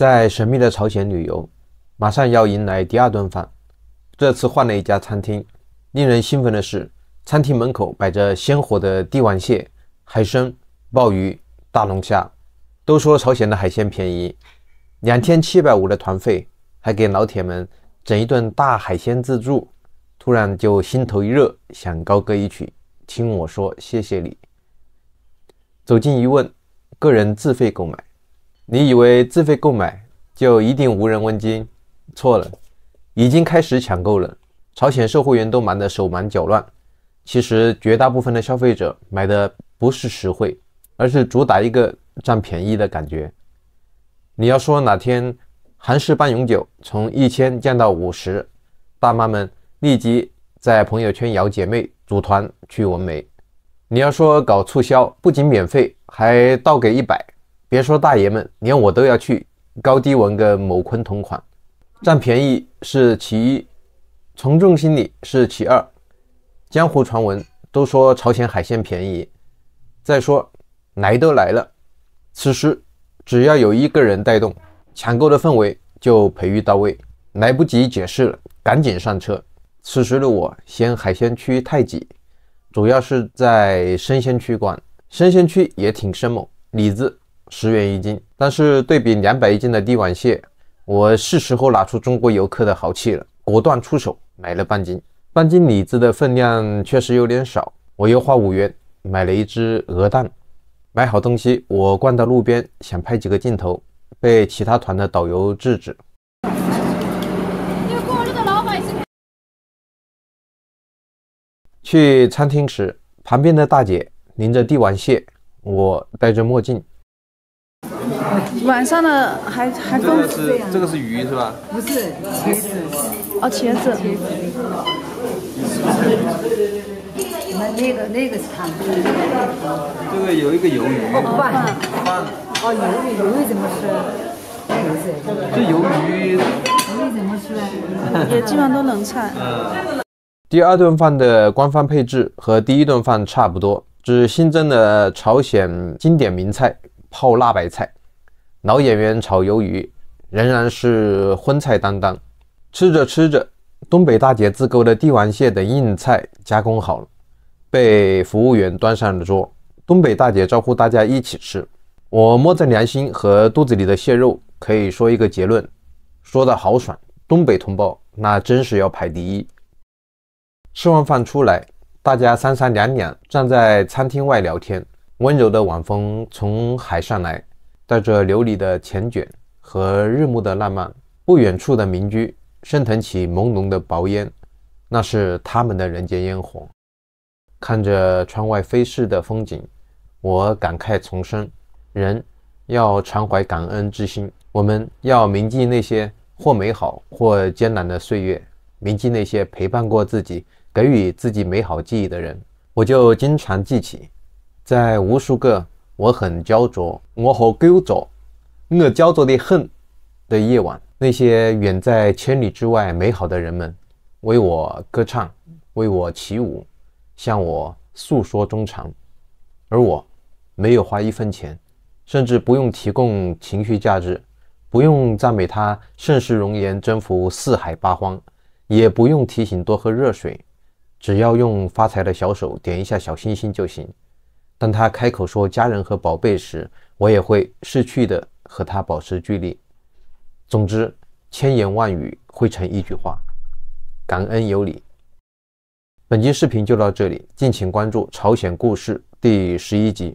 在神秘的朝鲜旅游，马上要迎来第二顿饭。这次换了一家餐厅，令人兴奋的是，餐厅门口摆着鲜活的帝王蟹、海参、鲍鱼、大龙虾。都说朝鲜的海鲜便宜，两千七百五的团费，还给老铁们整一顿大海鲜自助。突然就心头一热，想高歌一曲，听我说谢谢你。走近一问，个人自费购买。你以为自费购买就一定无人问津？错了，已经开始抢购了。朝鲜售货员都忙得手忙脚乱。其实绝大部分的消费者买的不是实惠，而是主打一个占便宜的感觉。你要说哪天韩式半永久从一千降到五十，大妈们立即在朋友圈摇姐妹组团去纹眉。你要说搞促销，不仅免费，还倒给一百。别说大爷们，连我都要去高低文跟某坤同款，占便宜是其一，从众心理是其二。江湖传闻都说朝鲜海鲜便宜，再说来都来了，此时只要有一个人带动，抢购的氛围就培育到位，来不及解释了，赶紧上车。此时的我嫌海鲜区太挤，主要是在生鲜区逛，生鲜区也挺生猛，李子。十元一斤，但是对比两百一斤的帝王蟹，我是时候拿出中国游客的豪气了，果断出手买了半斤。半斤李子的分量确实有点少，我又花五元买了一只鹅蛋。买好东西，我逛到路边想拍几个镜头，被其他团的导游制止。去餐厅时，旁边的大姐拎着帝王蟹，我戴着墨镜。晚上的还还都这个是这个是鱼是吧？不是茄子，哦茄子。那那个那个是汤。这个有一个鱿鱼。拌。哦鱿鱼鱿鱼怎么吃？这鱿鱼。鱿鱼怎么吃也基本上都是冷菜。嗯。第二顿饭的官方配置和第一顿饭差不多，只新增了朝鲜经典名菜泡辣白菜。老演员炒鱿鱼仍然是荤菜担当，吃着吃着，东北大姐自购的帝王蟹等硬菜加工好了，被服务员端上了桌。东北大姐招呼大家一起吃，我摸着良心和肚子里的蟹肉，可以说一个结论，说的好爽。东北同胞那真是要排第一。吃完饭出来，大家三三两两站在餐厅外聊天，温柔的晚风从海上来。带着琉璃的缱绻和日暮的浪漫，不远处的民居升腾起朦胧的薄烟，那是他们的人间烟火。看着窗外飞逝的风景，我感慨丛生。人要常怀感恩之心，我们要铭记那些或美好或艰难的岁月，铭记那些陪伴过自己、给予自己美好记忆的人。我就经常记起，在无数个。我很焦灼，我好焦灼，我焦灼的很的夜晚，那些远在千里之外美好的人们，为我歌唱，为我起舞，向我诉说衷肠，而我，没有花一分钱，甚至不用提供情绪价值，不用赞美他盛世容颜征服四海八荒，也不用提醒多喝热水，只要用发财的小手点一下小心心就行。当他开口说家人和宝贝时，我也会识去的和他保持距离。总之，千言万语汇成一句话：感恩有你。本期视频就到这里，敬请关注《朝鲜故事》第十一集。